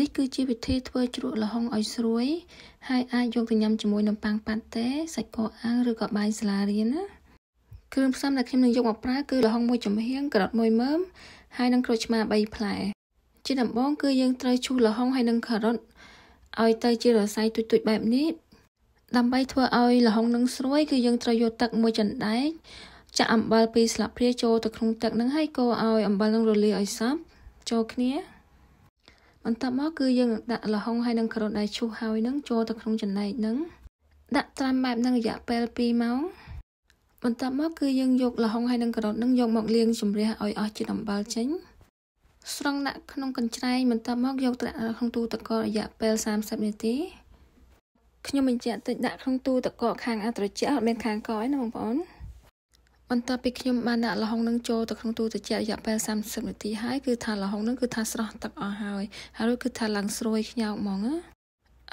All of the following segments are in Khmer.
នេះគឺជាវិធីធ្វើជ្រក់ល្ហុងឲ្យស្រួយ ហើយអាចយកទៅញ៉ាំជាមួយនំប៉័ងប៉ាតេសាច់កកអាំងឬក៏បាយសាលារៀនណាគ្រឿងផ្សំដែលខ្ញុំនឹងយកមកប្រើគឺល្ហុងមួយចំហៀងការ៉ុតមួយមើមហើយនិងក្រូចឆ្មា3ផ្លែជាដំបូងគឺយើងត្រូវឈូសល្ហុងហើយនិងការ៉ុតឲ្យទៅជារសៃទូចៗបែបនេះដើម្បី ធ្វើឲ្យល្ហុងនឹងស្រួយគឺយើងត្រូវយកទឹកមួយចណ្ដែកចាក់អំបិល2ស្លាបព្រាចូលទៅក្នុងទឹកនឹងហើយកូរឲ្យអំបិលនឹងរលាយឲ្យសព្វចូលគ្នាបន្ទាប់មកគឺយើងដាក់ល្ហុងហើយនឹងក្រូចដែលឈូសហើយនឹងចូលទៅក្នុងចំណែកនឹងដាក់ត្រាំបែបនឹងរយៈពេល2ម៉ោង បន្ទាប់មក គឺយើងយកល្ហុងហើយនឹងក្រូចនឹងយក មកលាងជម្រះឲ្យអស់ជាតិអំបិលចេញស្រង់ដាក់ក្នុងកញ្ច្រែងបន្ទាប់មក យកដាក់ក្នុងទូទឹកកករយៈពេល30នាទីខ្ញុំបញ្ជាក់តិចដាក់ក្នុងទូទឹកកកខាងអត្រជាក់អត់មានខាងកឯណាបងប្អូនបន្ទាប់ពីខ្ញុំបានដាក់ល្ហុងនឹងចូលទៅក្នុងទូត្រជាក់រយៈពេល30នាទីហើយគឺថាល្ហុងនឹងគឺថាស្រស់ទឹកអស់ហើយហើយគឺថាឡើងស្រួយខ្ញោកហ្មងណា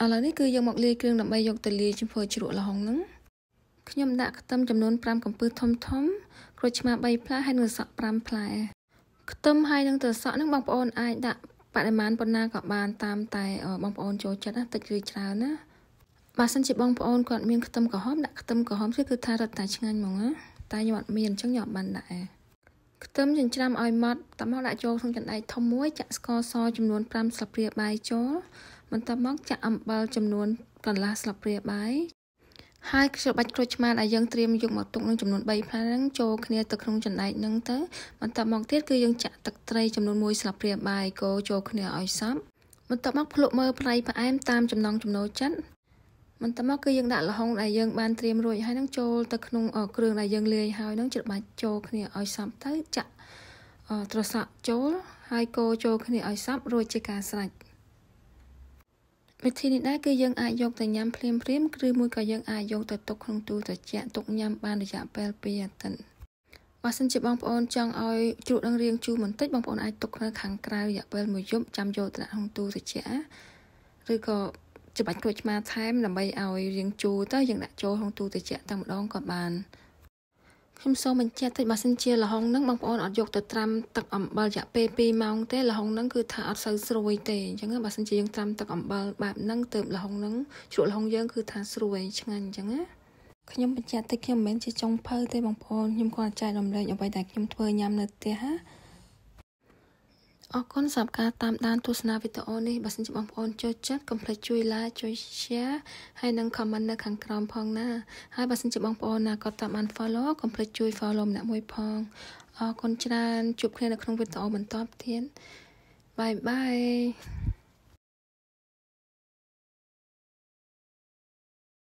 ឥឡូវនេះគឺយកមកលាយគ្រឿងដើម្បីយកទៅលាយចំពោះជ្រក់ល្ហុងនឹងខ្ញុំដាក់ខ្ទឹមចំនួន5កំពឹសធំធំក្រូចឆ្មា3ផ្លែហើយនឹងសក់5ផ្លែខ្ទឹមហើយនឹងត្រសក់នឹងបងប្អូនអាចដាក់បរិមាណប៉ុណ្ណាក៏បានតាមតែ បងប្អូនចូលចិត្តណាតិចឬច្រើនណាបើសិនជាបងប្អូនគាត់មានខ្ទឹមក្រហមដាក់ខ្ទឹមក្រហមគឺថារត់តែឆ្ងាញ់ហ្មងណាតែខ្ញុំអត់មានអញ្ចឹងខ្ញុំអត់បានដាក់ខ្ទឹមចិញ្ច្រាំឲ្យម៉ត់តមកដាក់ចូលក្នុងចណ្ដែកធំមួយចាក់ស្ករសចំនួន5ស្លាបព្រាបាយចូលបន្ទាប់មកចាក់អំបិលចំនួនកន្លះស្លាបព្រាបាយហើយច្របាច់ក្រូចឆ្មាដែលយើងត្រៀមយកមកទុកនឹងចំនួន3ផ្លែហ្នឹងចូលគ្នាទៅក្នុងចំណែកហ្នឹងទៅបន្ទាប់មកទៀតគឺយើងចាក់ទឹកត្រីចំនួន1ស្លាបព្រាបាយកូរចូលគ្នាឲ្យសព្វបន្ទាប់មកភ្លក់មើលប្រៃផ្អែមតាមចំណង់ចំណូលចិត្តបន្តមកគឺយើងដាក់ល្ហុងដែលយើងបានត្រៀមរួចហើយនឹងចូលទៅក្នុងគ្រឿងដែលយើងលាយហើយនឹងច្របាច់ចូលគ្នាឲ្យសព្វទៅចាក់ត្រសក់ចូលហើយកូរចូលគ្នាឲ្យសព្វរួចជាការស្រេចវិធីនេះដែរគឺយើងអាចយកទៅញ៉ាំភ្លាមភ្លាមឬមួយក៏យើងអាចយកទៅទុកក្នុងទូត្រជាក់ទុកញ៉ាំបានរយៈពេល2អាទិត្យបើសិនជាបងប្អូនចង់ឲ្យជ្រក់នឹងរាងជូរបន្តិចបងប្អូនអាចទុកនៅខាងក្រៅរយៈពេល1យប់ចាំយកទៅដាក់ក្នុងទូត្រជាក់ឬក៏ច្បាច់ក្រូចឆ្មាថែមដើម្បីឲ្យរាងជូរទៅយើងដាក់ចូលក្នុងទូទឹកត្រជាក់តែម្ដងក៏បានខ្ញុំសូមបញ្ជាក់តិចបើសិនជាលហុងហ្នឹងបងប្អូនអត់យកទៅត្រាំទឹកអំបិលរយៈពេល2ម៉ោងទេលហុងហ្នឹងគឺថាអត់សូវស្រួយទេអញ្ចឹងបើសិនជាយើងត្រាំទឹកអំបិលបែបហ្នឹងទើបលហុងហ្នឹងជ្រក់លហុងយើងគឺថាស្រួយឆ្ងាញ់អញ្ចឹងណាខ្ញុំបញ្ជាក់តិចខ្ញុំមិនមែនជាចុងភៅទេបងប្អូនខ្ញុំគ្រាន់តែចែករំលែកអ្វីដែលខ្ញុំធ្វើញ៉ាំនៅផ្ទះណាអរគុណសម្រាប់ការតាមដានទស្សនាវីដេអូនេះបើសិនជាបងប្អូនចូលចិត្តកុំភ្លេចជួយ like ជួយ share ហើយនិង comment នៅខាងក្រោមផងណាហើយបើសិនជាបងប្អូនណាក៏តាមបាន follow កុំភ្លេចជួយ follow ម្នាក់មួយផងអរគុណច្រើនជួបគ្នានៅក្នុងវីដេអូបន្តទៀត Bye bye